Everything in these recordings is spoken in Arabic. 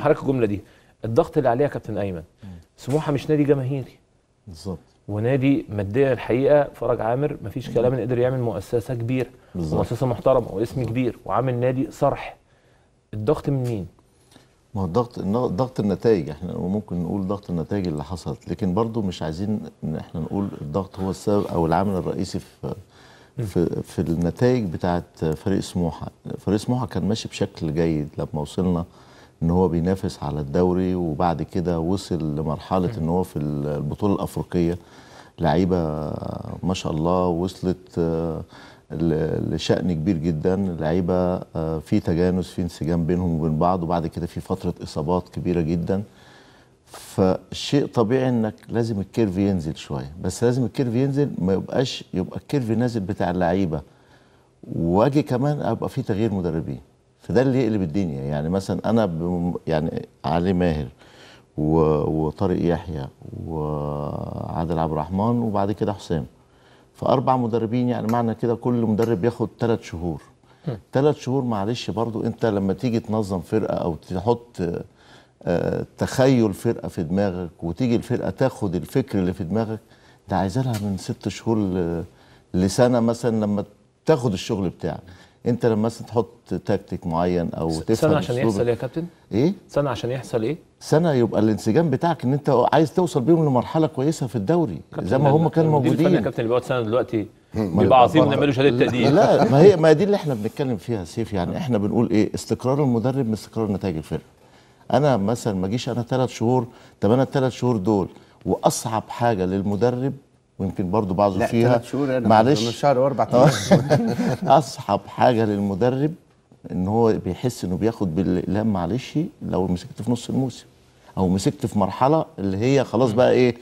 حضرتك الجمله دي الضغط اللي عليها كابتن ايمن سموحه مش نادي جماهيري بالظبط ونادي ماديا الحقيقه فرج عامر مفيش كلام قدر يعمل مؤسسه كبيره بالظبط مؤسسه محترمه واسم كبير وعامل نادي صرح الضغط من مين؟ ما هو الضغط ضغط النتائج احنا ممكن نقول ضغط النتائج اللي حصلت لكن برضو مش عايزين ان احنا نقول الضغط هو السبب او العامل الرئيسي في في, في النتائج بتاعت فريق سموحه، فريق سموحه كان ماشي بشكل جيد لما وصلنا ان هو بينافس على الدوري وبعد كده وصل لمرحله ان هو في البطوله الافريقيه لعيبه ما شاء الله وصلت آه، لشأن كبير جدا لعيبه آه، في تجانس في انسجام بينهم وبين بعض وبعد كده في فتره اصابات كبيره جدا فشيء طبيعي انك لازم الكيرف ينزل شويه بس لازم الكيرف ينزل ما يبقاش يبقى الكيرف نازل بتاع اللعيبه واجي كمان ابقى في تغيير مدربين فده اللي يقلب الدنيا يعني مثلا انا بم يعني علي ماهر وطارق يحيى وعادل عبد الرحمن وبعد كده حسام فاربع مدربين يعني معنى كده كل مدرب ياخد ثلاث شهور ثلاث شهور معلش برضو انت لما تيجي تنظم فرقه او تحط آه، تخيل فرقه في دماغك وتيجي الفرقه تاخد الفكر اللي في دماغك ده عايزالها لها من ست شهور لسنه مثلا لما تاخد الشغل بتاعك انت لما مثلا تحط تكتيك معين او تفهم سنه عشان يحصل ايه يا كابتن ايه سنه عشان يحصل ايه سنه يبقى الانسجام بتاعك ان انت عايز توصل بيهم لمرحله كويسه في الدوري زي ما هم كانوا موجودين يا كابتن اللي بيقعد سنه دلوقتي بيبقى عظيم نعمله شهاده تقدير لا ما هي ما دي اللي احنا بنتكلم فيها سيف يعني احنا بنقول ايه استقرار المدرب من استقرار نتائج الفرقه انا مثلا ما اجيش انا ثلاث شهور طب انا الثلاث شهور دول واصعب حاجه للمدرب ويمكن برضو بعضه فيها ثلاث شهور انا يعني معلش من شهر واربع آه. اصعب حاجه للمدرب ان هو بيحس انه بياخد بالالهام معلش لو مسكت في نص الموسم او مسكت في مرحله اللي هي خلاص بقى ايه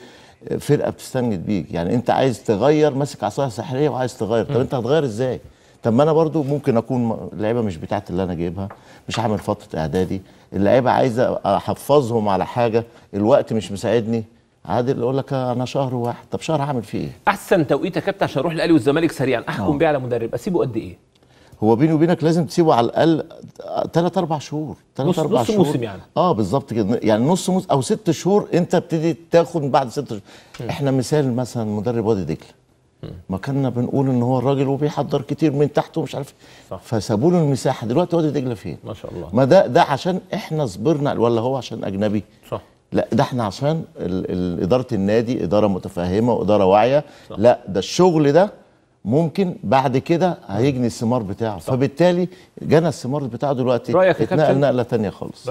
فرقه بتستنجد بيك يعني انت عايز تغير ماسك عصايه سحريه وعايز تغير طب انت هتغير ازاي طب ما انا برضو ممكن اكون لعيبه مش بتاعت اللي انا جايبها مش هعمل فتره اعدادي اللعيبه عايزه احفظهم على حاجه الوقت مش مساعدني عادل يقول لك انا شهر واحد طب شهر هعمل فيه ايه احسن توقيت يا كابتن عشان اروح الاهلي والزمالك سريعا احكم آه. بيه على مدرب اسيبه قد ايه هو بيني وبينك لازم تسيبه على الاقل ثلاث اربع شهور ثلاث اربع شهور نص موسم يعني اه بالظبط كده يعني نص موسم او ست شهور انت بتدي تاخد بعد ست شهور م. احنا مثال مثلا مدرب وادي دجله ما كنا بنقول ان هو الراجل وبيحضر كتير من تحته ومش عارف إيه. فسابوا له المساحه دلوقتي وادي دجله فين ما شاء الله ما ده ده عشان احنا صبرنا ولا هو عشان اجنبي صح لا ده احنا عشان ال ال اداره النادي اداره متفهمه واداره واعيه لا ده الشغل ده ممكن بعد كده هيجني الثمار بتاعه صح. فبالتالي جنى الثمار بتاعه دلوقتي اتنقل نقله ثانيه خالص